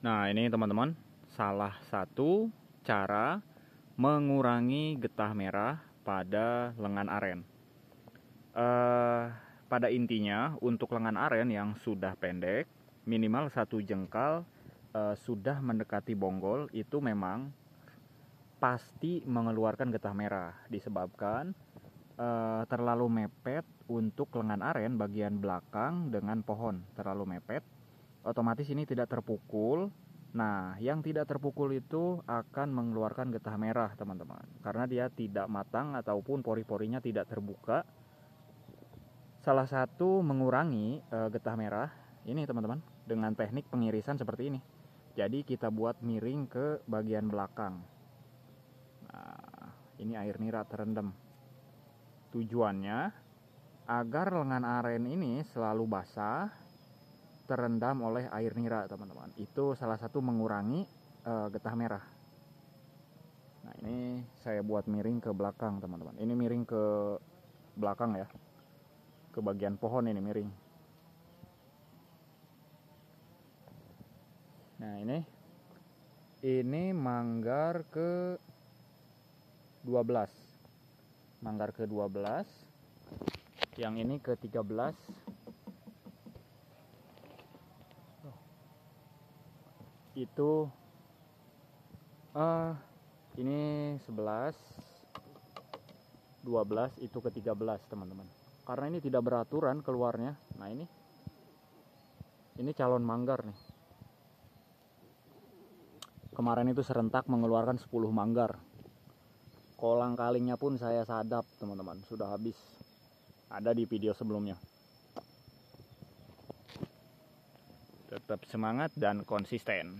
Nah, ini teman-teman, salah satu cara mengurangi getah merah pada lengan aren. Uh, pada intinya, untuk lengan aren yang sudah pendek, minimal satu jengkal uh, sudah mendekati bonggol, itu memang pasti mengeluarkan getah merah disebabkan uh, terlalu mepet untuk lengan aren bagian belakang dengan pohon terlalu mepet otomatis ini tidak terpukul. Nah, yang tidak terpukul itu akan mengeluarkan getah merah, teman-teman. Karena dia tidak matang ataupun pori-porinya tidak terbuka. Salah satu mengurangi eh, getah merah ini, teman-teman, dengan teknik pengirisan seperti ini. Jadi kita buat miring ke bagian belakang. Nah, ini air nira terendam. Tujuannya agar lengan aren ini selalu basah terendam oleh air nira teman-teman itu salah satu mengurangi uh, getah merah nah ini saya buat miring ke belakang teman-teman ini miring ke belakang ya ke bagian pohon ini miring nah ini ini manggar ke 12 manggar ke 12 yang ini ke 13 itu uh, ini 11 12 itu ke 13 teman-teman karena ini tidak beraturan keluarnya nah ini ini calon manggar nih kemarin itu serentak mengeluarkan 10 manggar kolang kalingnya pun saya sadap teman-teman sudah habis ada di video sebelumnya tetap semangat dan konsisten